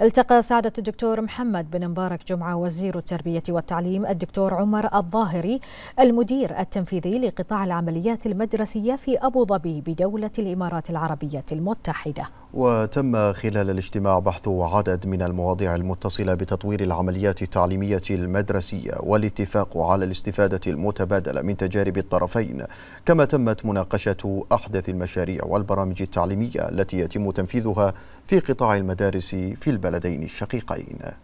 التقى سعادة الدكتور محمد بن مبارك جمعة وزير التربية والتعليم الدكتور عمر الظاهري المدير التنفيذي لقطاع العمليات المدرسية في أبو ظبي بدولة الإمارات العربية المتحدة وتم خلال الاجتماع بحث عدد من المواضيع المتصلة بتطوير العمليات التعليمية المدرسية والاتفاق على الاستفادة المتبادلة من تجارب الطرفين كما تمت مناقشة أحدث المشاريع والبرامج التعليمية التي يتم تنفيذها في قطاع المدارس في البلدين الشقيقين